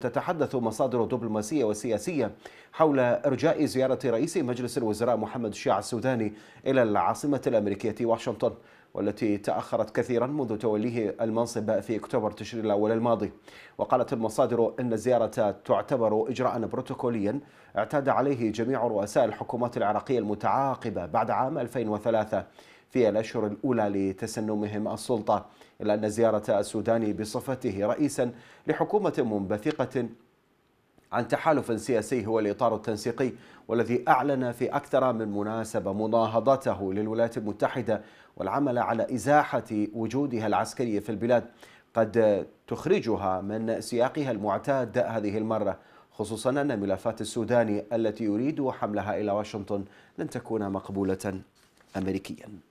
تتحدث مصادر دبلوماسية وسياسية حول إرجاء زيارة رئيس مجلس الوزراء محمد الشيع السوداني إلى العاصمة الأمريكية واشنطن والتي تأخرت كثيرا منذ توليه المنصب في أكتوبر تشرين الأول الماضي وقالت المصادر أن الزيارة تعتبر إجراء بروتوكوليا اعتاد عليه جميع رؤساء الحكومات العراقية المتعاقبة بعد عام 2003 في الأشهر الأولى لتسنمهم السلطة إلا أن زيارة السوداني بصفته رئيسا لحكومة منبثقة عن تحالف سياسي هو الإطار التنسيقي والذي أعلن في أكثر من مناسبة مناهضته للولايات المتحدة والعمل على إزاحة وجودها العسكري في البلاد قد تخرجها من سياقها المعتاد هذه المرة خصوصا أن ملفات السوداني التي يريد حملها إلى واشنطن لن تكون مقبولة أمريكياً